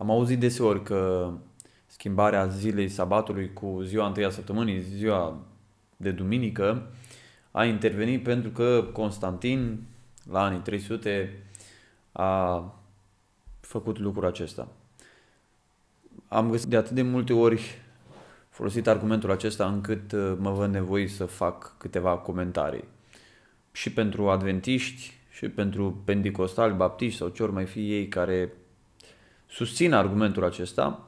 Am auzit deseori că schimbarea zilei sabatului cu ziua întâia săptămânii, ziua de duminică, a intervenit pentru că Constantin, la anii 300, a făcut lucrul acesta. Am găsit de atât de multe ori folosit argumentul acesta încât uh, mă văd nevoie să fac câteva comentarii. Și pentru adventiști, și pentru pendicostali, baptiști sau ce ori mai fi ei care susțin argumentul acesta,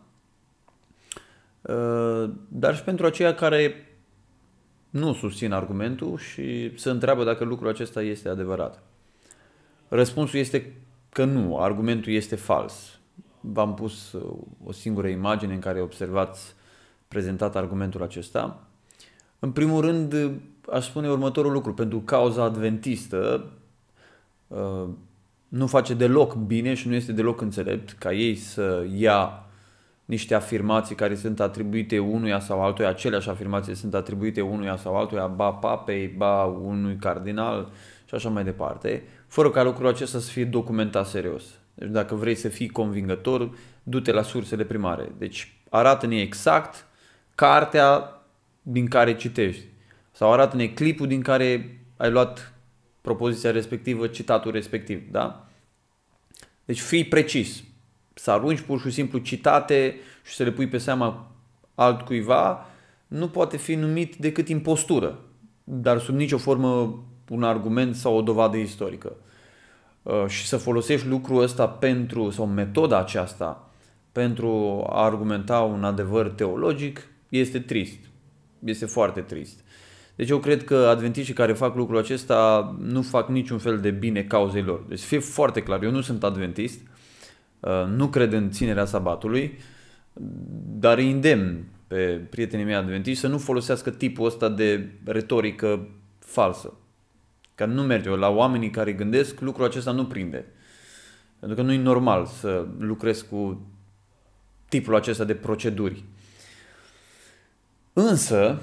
uh, dar și pentru aceia care nu susțin argumentul și se întreabă dacă lucrul acesta este adevărat. Răspunsul este că nu, argumentul este fals. V-am pus uh, o singură imagine în care observați prezentat argumentul acesta. În primul rând, uh, aș spune următorul lucru. Pentru cauza adventistă, nu face deloc bine și nu este deloc înțelept ca ei să ia niște afirmații care sunt atribuite unuia sau altuia, aceleași afirmații sunt atribuite unuia sau altuia, ba papei, ba unui cardinal și așa mai departe, fără ca lucrul acesta să fie documentat serios. Deci dacă vrei să fii convingător, du-te la sursele primare. Deci arată-ne exact cartea din care citești sau arată-ne clipul din care ai luat propoziția respectivă, citatul respectiv, da? Deci fii precis. Să arunci pur și simplu citate și să le pui pe seama altcuiva nu poate fi numit decât impostură, dar sub nicio formă un argument sau o dovadă istorică. Uh, și să folosești lucrul ăsta pentru, sau metoda aceasta, pentru a argumenta un adevăr teologic, este trist. Este foarte trist. Deci eu cred că adventiștii care fac lucrul acesta nu fac niciun fel de bine cauzei lor. Deci fie foarte clar, eu nu sunt adventist, uh, nu cred în ținerea sabatului, dar îi îndemn pe prietenii mei adventiști să nu folosească tipul ăsta de retorică falsă. Că nu merge. La oamenii care gândesc, lucrul acesta nu prinde. Pentru că nu e normal să lucrezi cu tipul acesta de proceduri. Însă,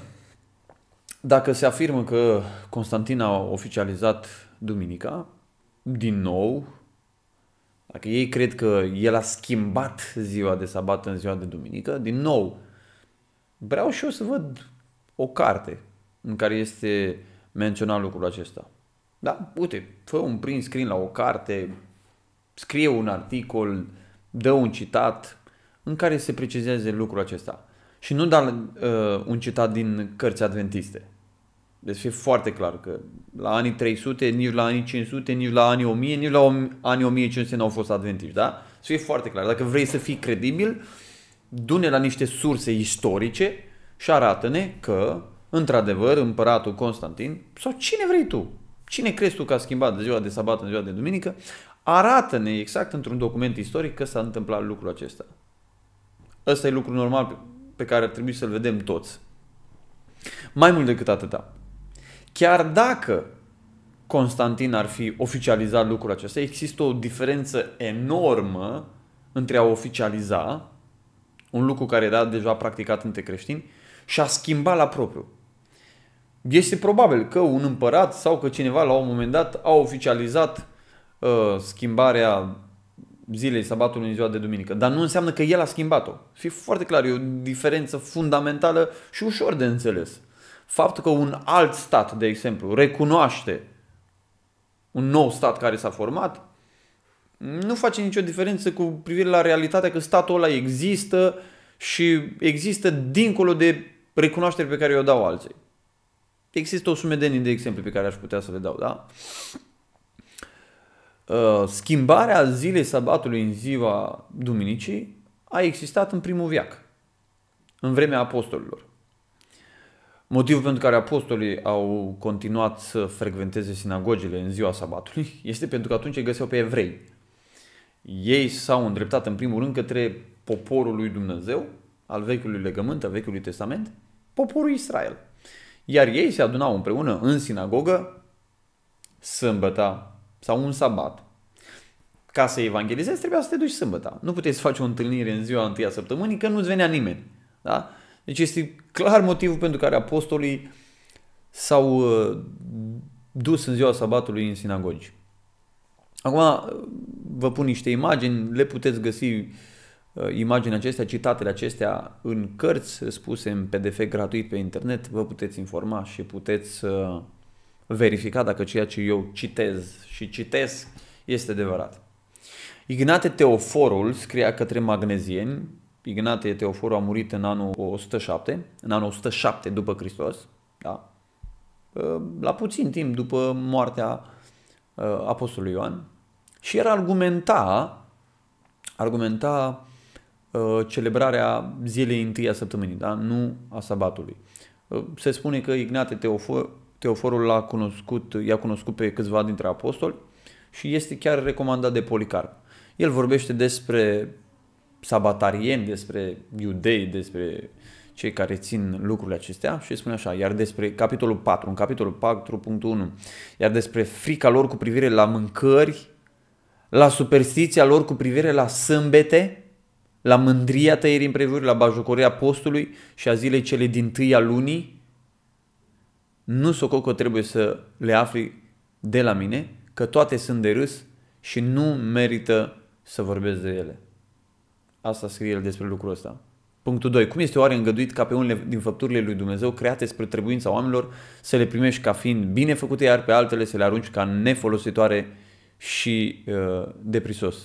dacă se afirmă că Constantin a oficializat Duminica, din nou, dacă ei cred că el a schimbat ziua de sabat în ziua de duminică, din nou, vreau și eu să văd o carte în care este menționat lucrul acesta. Da? Uite, fă un print screen la o carte, scrie un articol, dă un citat în care se precizează lucrul acesta. Și nu dar uh, un citat din cărți adventiste. Deci fie foarte clar că la anii 300, nici la anii 500, nici la anii 1000, nici la anii 1500 nu au fost adventiști, da? Să deci fie foarte clar. Dacă vrei să fii credibil, du-ne la niște surse istorice și arată-ne că, într-adevăr, împăratul Constantin, sau cine vrei tu, cine crezi tu că a schimbat de ziua de sabat în ziua de duminică, arată-ne exact într-un document istoric că s-a întâmplat lucrul acesta. Ăsta e lucru normal pe care ar trebui să-l vedem toți. Mai mult decât atâta. Chiar dacă Constantin ar fi oficializat lucrul acesta, există o diferență enormă între a oficializa, un lucru care era deja practicat între creștini, și a schimba la propriu. Este probabil că un împărat sau că cineva la un moment dat a oficializat uh, schimbarea zilei sabatului în ziua de duminică. Dar nu înseamnă că el a schimbat-o. Fii foarte clar, e o diferență fundamentală și ușor de înțeles. Faptul că un alt stat, de exemplu, recunoaște un nou stat care s-a format, nu face nicio diferență cu privire la realitatea că statul ăla există și există dincolo de recunoaștere pe care o dau alții. Există o sumedenie de exemple pe care aș putea să le dau, da? Uh, schimbarea zilei sabatului în ziua duminicii a existat în primul viac, în vremea apostolilor. Motivul pentru care apostolii au continuat să frecventeze sinagogile în ziua sabatului este pentru că atunci îi găseau pe evrei. Ei s-au îndreptat în primul rând către poporul lui Dumnezeu, al Vechiului Legământ, al Vechiului Testament, poporul Israel. Iar ei se adunau împreună în sinagogă, sâmbăta, sau un sabat. Ca să evanghelizezi, trebuia să te duci sâmbătă. Nu puteai să faci o întâlnire în ziua întâia săptămânii, că nu-ți venea nimeni. Da? Deci este clar motivul pentru care apostolii s-au uh, dus în ziua sabatului în sinagogi. Acum uh, vă pun niște imagini, le puteți găsi uh, imaginea acestea, citatele acestea în cărți spuse în PDF gratuit pe internet, vă puteți informa și puteți verifica dacă ceea ce eu citez și citesc este adevărat. Ignate Teoforul scria către magnezieni, Ignate Teoforul a murit în anul 107, în anul 107 după Hristos, da? Ă, la puțin timp după moartea ă, Apostolului Ioan, și el argumenta, argumenta ă, celebrarea zilei întâi a săptămânii, da? nu a sabatului. Se spune că Ignate Teofor, Teoforul l-a cunoscut, i-a cunoscut pe câțiva dintre apostoli și este chiar recomandat de Policarp. El vorbește despre sabatarieni, despre iudei, despre cei care țin lucrurile acestea și spune așa, iar despre capitolul 4, în capitolul 4.1, iar despre frica lor cu privire la mâncări, la superstiția lor cu privire la sâmbete, la mândria tăierii împrejurării, la bajocoria postului și a zilei cele din tâia lunii, nu că trebuie să le afli de la mine, că toate sunt de râs și nu merită să vorbesc de ele. Asta scrie el despre lucrul ăsta. Punctul 2. Cum este oare îngăduit ca pe unele din făpturile lui Dumnezeu create spre trebuința oamenilor să le primești ca fiind bine făcute, iar pe altele să le arunci ca nefolositoare și uh, deprisos?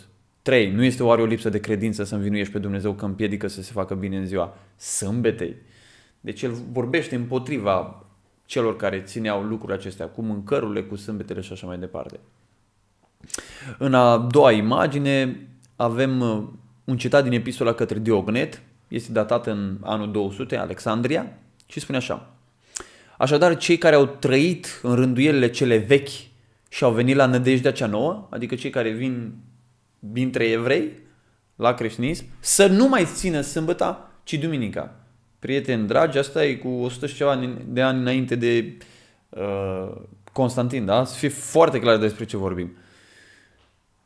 3. Nu este oare o lipsă de credință să învinuiești pe Dumnezeu că împiedică să se facă bine în ziua sâmbetei? Deci el vorbește împotriva celor care țineau lucrurile acestea, cu mâncărurile, cu sâmbetele și așa mai departe. În a doua imagine avem uh, un citat din epistola către Diognet, este datat în anul 200, Alexandria, și spune așa. Așadar, cei care au trăit în rânduielile cele vechi și au venit la nădejdea cea nouă, adică cei care vin dintre evrei la creștinism, să nu mai țină sâmbăta, ci duminica prieteni dragi, asta e cu 100 și ceva de ani înainte de uh, Constantin, da? Să fie foarte clar despre ce vorbim.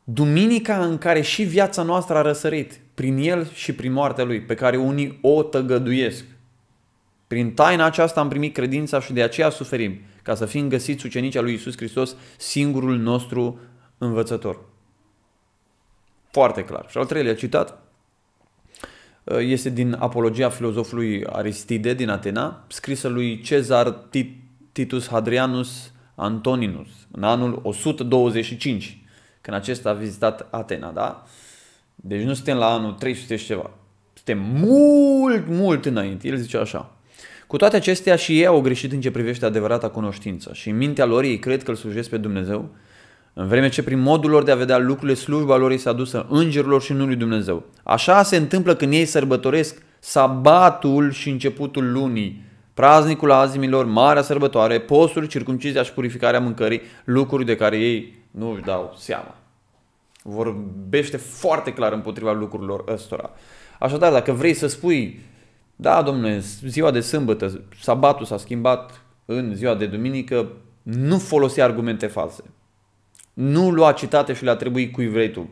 Duminica în care și viața noastră a răsărit prin el și prin moartea lui, pe care unii o tăgăduiesc. Prin taina aceasta am primit credința și de aceea suferim, ca să fim găsiți ucenici al lui Isus Hristos, singurul nostru învățător. Foarte clar. Și al treilea citat, Eh, este din Apologia filozofului Aristide din Atena, scrisă lui Cezar Titus Hadrianus Antoninus în anul 125, când acesta a vizitat Atena, da? Deci nu suntem la anul 300 și ceva. Suntem mult, mult înainte. El zice așa. Cu toate acestea și ei au greșit în ce privește adevărata cunoștință și în mintea lor ei cred că îl slujesc pe Dumnezeu în vreme ce prin modul lor de a vedea lucrurile, slujba lor este adusă îngerilor și nu lui Dumnezeu. Așa se întâmplă când ei sărbătoresc sabatul și începutul lunii, praznicul azimilor, marea sărbătoare, posturi, circumcizia și purificarea mâncării, lucruri de care ei nu își dau seama. Vorbește foarte clar împotriva lucrurilor ăstora. Așadar, dacă vrei să spui, da, domnule, ziua de sâmbătă, sabatul s-a schimbat în ziua de duminică, nu folosi argumente false. Nu lua citate și le atribui cui vrei tu.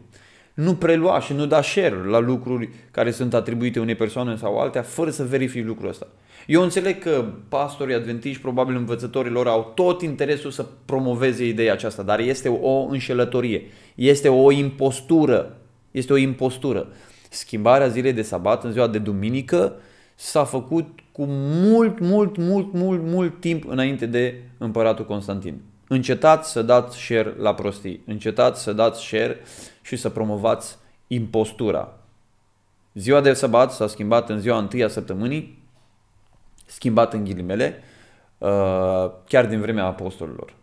Nu prelua și nu da share la lucruri care sunt atribuite unei persoane sau altea fără să verifici lucrul ăsta. Eu înțeleg că pastorii adventiști, probabil învățătorii lor, au tot interesul să promoveze ideea aceasta, dar este o înșelătorie, este o impostură, este o impostură. Schimbarea zilei de sabat în ziua de duminică s-a făcut cu mult, mult, mult, mult, mult timp înainte de împăratul Constantin. Încetați să dați share la prostii, încetați să dați share și să promovați impostura. Ziua de săbat s-a schimbat în ziua a săptămânii, schimbat în ghilimele, uh, chiar din vremea apostolilor.